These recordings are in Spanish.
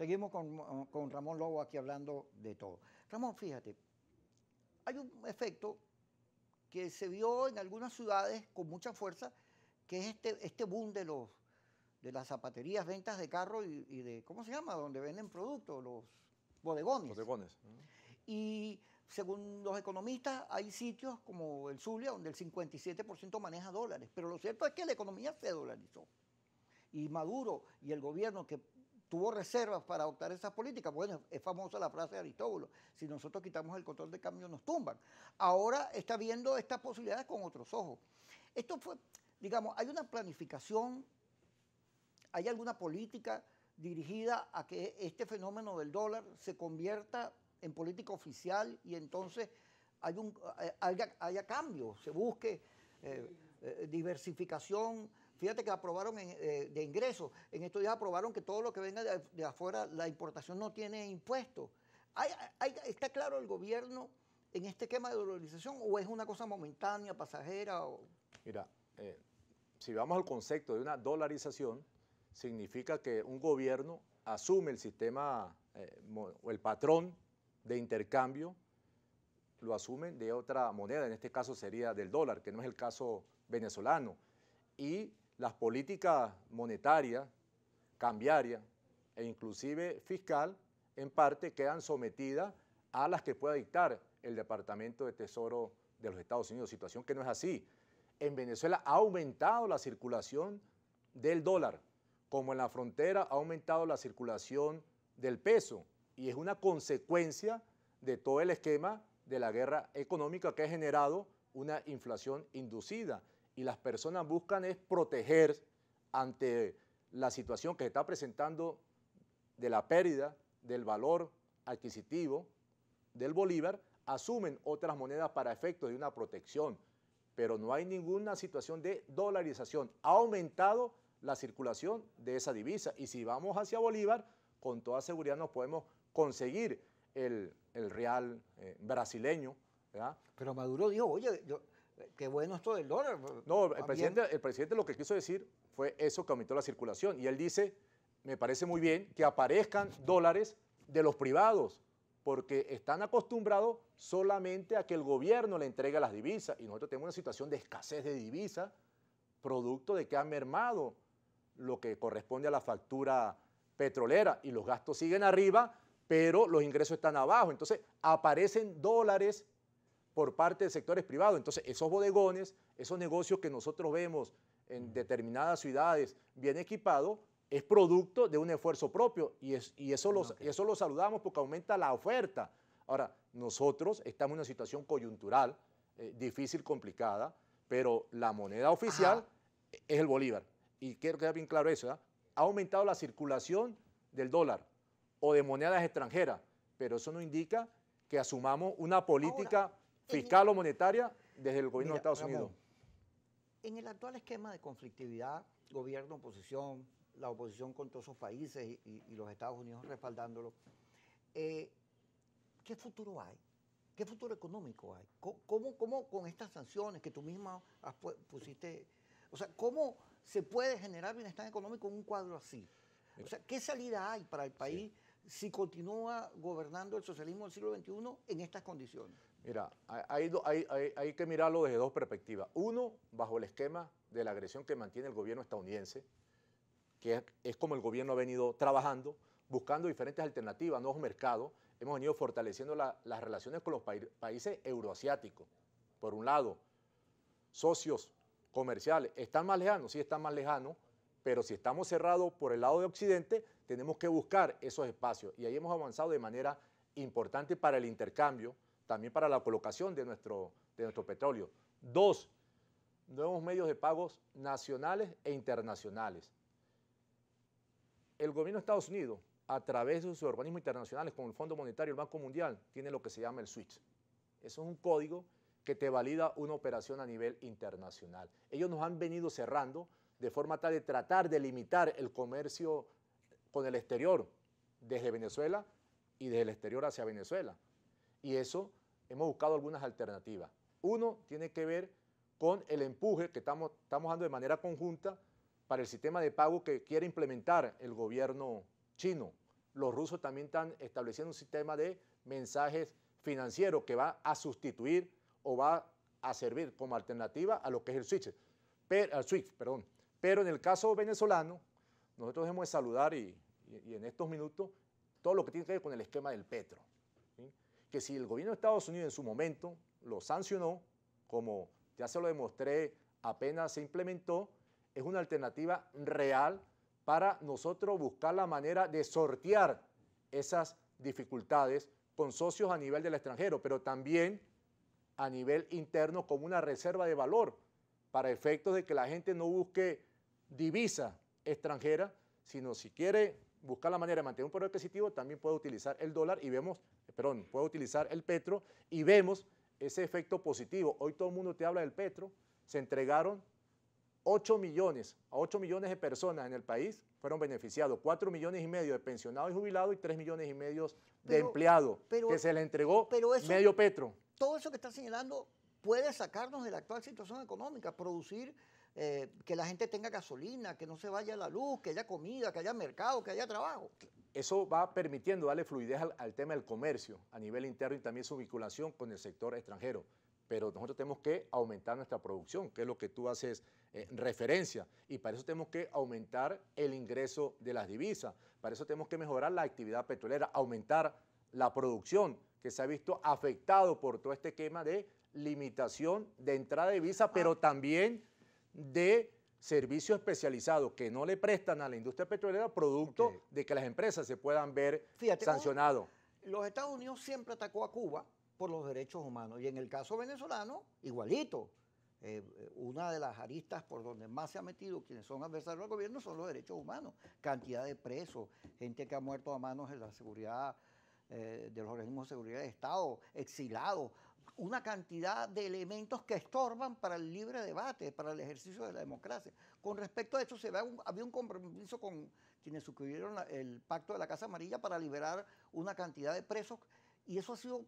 Seguimos eh, con, Ramón Lobo aquí hablando de todo. Ramón, fíjate, hay un efecto que se vio en algunas ciudades con mucha fuerza, que es este, este boom de, los, de las zapaterías, ventas de carro y, de, ¿cómo se llama? Donde venden productos, los bodegones. Bodegones. Y según los economistas, hay sitios como el Zulia, donde el 57% maneja dólares, pero lo cierto es que la economía se dolarizó. Y Maduro y el gobierno que tuvo reservas para adoptar esas políticas. Bueno, es famosa la frase de Aristóbulo, si nosotros quitamos el control de cambio nos tumban. Ahora está viendo estas posibilidades con otros ojos. Esto fue, digamos, hay una planificación, hay alguna política dirigida a que este fenómeno del dólar se convierta en política oficial y entonces eh, haya, cambio, se busque eh, eh, diversificación Fíjate que aprobaron eh, de ingreso, en estos días aprobaron que todo lo que venga de, afuera, la importación no tiene impuestos. está claro el gobierno en este tema de dolarización o es una cosa momentánea, pasajera? Mira, eh, si vamos al concepto de una dolarización, significa que un gobierno asume el sistema eh, o el patrón de intercambio, lo asumen de otra moneda, en este caso sería del dólar, que no es el caso venezolano, y las políticas monetarias, cambiarias e inclusive fiscal en parte quedan sometidas a las que pueda dictar el Departamento de Tesoro de los Estados Unidos, situación que no es así. En Venezuela ha aumentado la circulación del dólar, como en la frontera ha aumentado la circulación del peso, y es una consecuencia de todo el esquema de la guerra económica que ha generado una inflación inducida y las personas buscan es proteger ante la situación que se está presentando de la pérdida del valor adquisitivo del Bolívar, asumen otras monedas para efectos de una protección, pero no hay ninguna situación de dolarización. Ha aumentado la circulación de esa divisa y si vamos hacia Bolívar, con toda seguridad nos podemos conseguir el, real eh, brasileño. Pero Maduro dijo, oye, yo, qué bueno esto del dólar. Pues, no, el presidente, el presidente lo que quiso decir fue eso que aumentó la circulación. Y él dice, me parece muy bien que aparezcan dólares de los privados, porque están acostumbrados solamente a que el gobierno le entregue las divisas. Y nosotros tenemos una situación de escasez de divisas, producto de que ha mermado lo que corresponde a la factura petrolera y los gastos siguen arriba, pero los ingresos están abajo. Entonces aparecen dólares por parte de sectores privados. Entonces, esos bodegones, esos negocios que nosotros vemos en mm. determinadas ciudades bien equipados, es producto de un esfuerzo propio y, eso, lo saludamos porque aumenta la oferta. Ahora, nosotros estamos en una situación coyuntural, eh, difícil, complicada, pero la moneda oficial es el bolívar. Y quiero quedar bien claro eso, ¿eh? ha aumentado la circulación del dólar o de monedas extranjeras, pero eso no indica que asumamos una política fiscal o monetaria desde el gobierno de Estados Unidos. en el actual esquema de conflictividad, gobierno, oposición, la oposición con todos esos países y, los Estados Unidos respaldándolo, eh, ¿qué futuro hay? ¿Qué futuro económico hay? ¿Cómo, con estas sanciones que tú misma pusiste? O sea, ¿cómo se puede generar bienestar económico en un cuadro así? O sea, ¿qué salida hay para el país si continúa gobernando el socialismo del siglo XXI en estas condiciones? Mira, hay, que mirarlo desde dos perspectivas. Uno, bajo el esquema de la agresión que mantiene el gobierno estadounidense, que es, como el gobierno ha venido trabajando, buscando diferentes alternativas, nuevos mercados. Hemos venido fortaleciendo las relaciones con los países euroasiáticos, por un lado, socios comerciales. ¿Están más lejanos? Sí, están más lejanos, pero si estamos cerrados por el lado de Occidente, tenemos que buscar esos espacios. Y ahí hemos avanzado de manera importante para el intercambio también para la colocación de nuestro, de nuestro petróleo. Dos, nuevos medios de pagos nacionales e internacionales. El gobierno de Estados Unidos, a través de sus organismos internacionales, como el Fondo Monetario y el Banco Mundial, tiene lo que se llama el switch Eso es un código que te valida una operación a nivel internacional. Ellos nos han venido cerrando de forma tal de tratar de limitar el comercio con el exterior desde Venezuela y desde el exterior hacia Venezuela. Y eso hemos buscado algunas alternativas. Uno tiene que ver con el empuje que estamos, dando de manera conjunta para el sistema de pago que quiere implementar el gobierno chino. Los rusos también están estableciendo un sistema de mensajes financieros que va a sustituir o va a servir como alternativa a lo que es el SWIFT. Pero, perdón. pero en el caso venezolano, nosotros hemos de saludar y, en estos minutos todo lo que tiene que ver con el esquema del Petro. ¿sí? que si el gobierno de Estados Unidos en su momento lo sancionó, como ya se lo demostré, apenas se implementó, es una alternativa real para nosotros buscar la manera de sortear esas dificultades con socios a nivel del extranjero, pero también a nivel interno como una reserva de valor para efectos de que la gente no busque divisa extranjera, sino si quiere buscar la manera de mantener un poder adquisitivo, también puede utilizar el dólar y vemos, eh, perdón, puede utilizar el petro y vemos ese efecto positivo. Hoy todo el mundo te habla del petro, se entregaron 8 millones, a 8 millones de personas en el país fueron beneficiados, 4 millones y medio de pensionados y jubilados y 3 millones y medio de empleados que se le entregó medio petro. Todo eso que está señalando puede sacarnos de la actual situación económica, producir eh, que la gente tenga gasolina, que no se vaya la luz, que haya comida, que haya mercado, que haya trabajo. Eso va permitiendo darle fluidez al, tema del comercio a nivel interno y también su vinculación con el sector extranjero pero nosotros tenemos que aumentar nuestra producción, que es lo que tú haces eh, referencia, y para eso tenemos que aumentar el ingreso de las divisas, para eso tenemos que mejorar la actividad petrolera, aumentar la producción que se ha visto afectado por todo este esquema de limitación de entrada de divisas, ah. pero también de servicios especializados que no le prestan a la industria petrolera producto de que las empresas se puedan ver sancionados. Los Estados Unidos siempre atacó a Cuba por los derechos humanos y en el caso venezolano, igualito. Eh, una de las aristas por donde más se ha metido quienes son adversarios del gobierno son los derechos humanos, cantidad de presos, gente que ha muerto a manos de la seguridad eh, de los organismos de seguridad de Estado, exilados, una cantidad de elementos que estorban para el libre debate, para el ejercicio de la democracia. Con respecto a esto, había un compromiso con quienes suscribieron el pacto de la Casa Amarilla para liberar una cantidad de presos y eso ha sido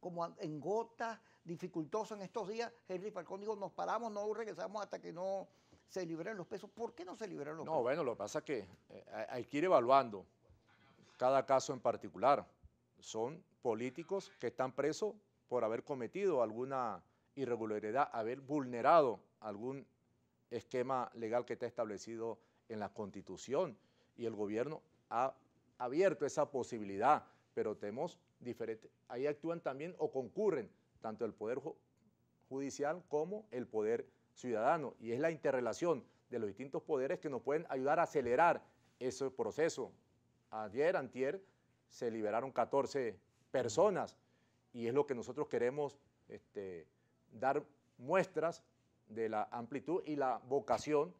como en gotas, dificultoso en estos días. Henry Falcón dijo, nos paramos, no regresamos hasta que no se liberen los presos. ¿Por qué no se liberan los no, No, bueno, lo que pasa es que eh, hay que ir evaluando cada caso en particular. Son políticos que están presos por haber cometido alguna irregularidad, haber vulnerado algún esquema legal que está establecido en la Constitución y el gobierno ha abierto esa posibilidad, pero tenemos diferentes, ahí actúan también o concurren tanto el Poder Judicial como el Poder Ciudadano y es la interrelación de los distintos poderes que nos pueden ayudar a acelerar ese proceso. Ayer, antier, se liberaron 14 personas y es lo que nosotros queremos este, dar muestras de la amplitud y la vocación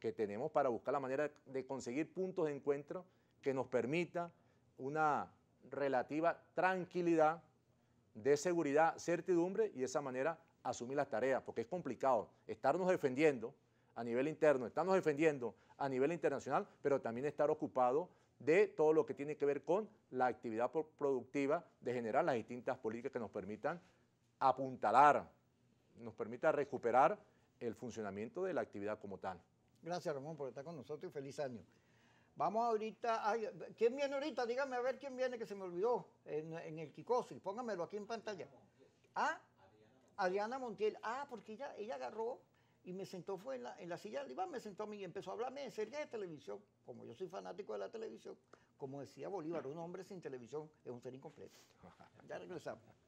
que tenemos para buscar la manera de conseguir puntos de encuentro que nos permita una relativa tranquilidad, de seguridad, certidumbre y de esa manera asumir las tareas, porque es complicado estarnos defendiendo a nivel interno, estarnos defendiendo a nivel internacional, pero también estar ocupado de todo lo que tiene que ver con la actividad productiva, de generar las distintas políticas que nos permitan apuntalar, nos permita recuperar el funcionamiento de la actividad como tal. Gracias Ramón por estar con nosotros y feliz año. Vamos ahorita, ¿quién viene ahorita? Dígame a ver quién viene que se me olvidó en, el Kikosi, póngamelo aquí en pantalla. ¿Ah? Adriana Montiel. Ah, porque ella, ella agarró y me sentó, fue en la, en la silla de Iván, me sentó a mí y empezó a hablarme de serie de televisión. Como yo soy fanático de la televisión, como decía Bolívar, un hombre sin televisión es un ser incompleto. Ya regresamos.